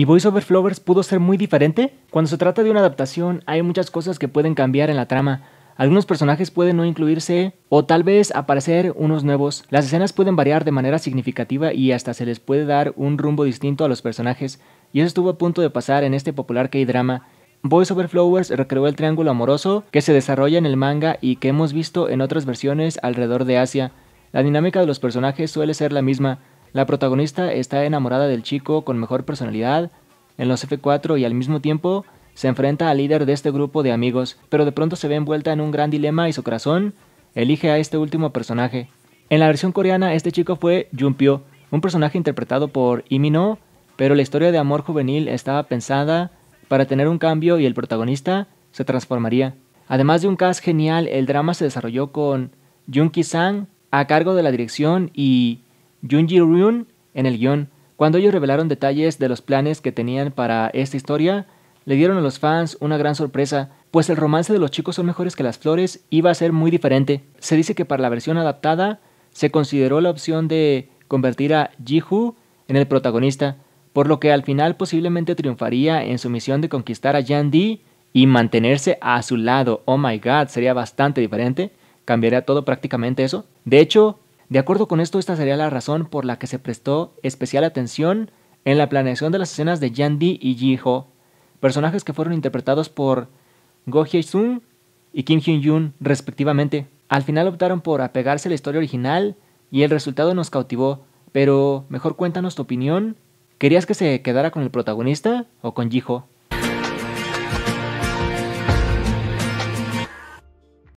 Y Over Flowers pudo ser muy diferente. Cuando se trata de una adaptación, hay muchas cosas que pueden cambiar en la trama. Algunos personajes pueden no incluirse o tal vez aparecer unos nuevos. Las escenas pueden variar de manera significativa y hasta se les puede dar un rumbo distinto a los personajes. Y eso estuvo a punto de pasar en este popular K-drama. Voice Over Flowers recreó el triángulo amoroso que se desarrolla en el manga y que hemos visto en otras versiones alrededor de Asia. La dinámica de los personajes suele ser la misma, la protagonista está enamorada del chico con mejor personalidad en los F4 y al mismo tiempo se enfrenta al líder de este grupo de amigos, pero de pronto se ve envuelta en un gran dilema y su corazón elige a este último personaje. En la versión coreana este chico fue Junpyo, un personaje interpretado por Imino, pero la historia de amor juvenil estaba pensada para tener un cambio y el protagonista se transformaría. Además de un cast genial, el drama se desarrolló con Jun Ki-sang a cargo de la dirección y Junji Ryun en el guión. Cuando ellos revelaron detalles de los planes que tenían para esta historia, le dieron a los fans una gran sorpresa, pues el romance de los chicos son mejores que las flores iba a ser muy diferente. Se dice que para la versión adaptada se consideró la opción de convertir a ji en el protagonista, por lo que al final posiblemente triunfaría en su misión de conquistar a Yan Di y mantenerse a su lado. Oh my god, sería bastante diferente. Cambiaría todo prácticamente eso. De hecho, de acuerdo con esto, esta sería la razón por la que se prestó especial atención en la planeación de las escenas de Yan Di y Ji Ho, personajes que fueron interpretados por Go Hye-sung y Kim Hyun-jun respectivamente. Al final optaron por apegarse a la historia original y el resultado nos cautivó, pero mejor cuéntanos tu opinión. ¿Querías que se quedara con el protagonista o con Ji Ho?